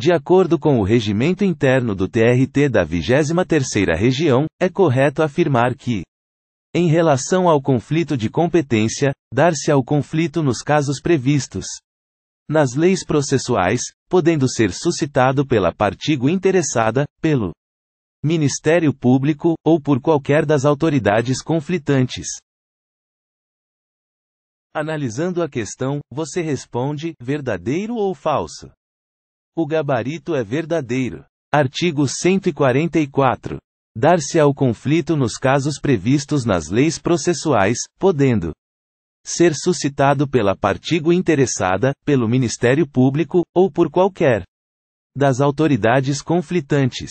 De acordo com o regimento interno do TRT da 23ª Região, é correto afirmar que em relação ao conflito de competência, dar-se ao conflito nos casos previstos nas leis processuais, podendo ser suscitado pela partigo interessada, pelo Ministério Público, ou por qualquer das autoridades conflitantes. Analisando a questão, você responde verdadeiro ou falso? O gabarito é verdadeiro. Artigo 144. Dar-se ao conflito nos casos previstos nas leis processuais, podendo ser suscitado pela partícula interessada, pelo Ministério Público, ou por qualquer das autoridades conflitantes.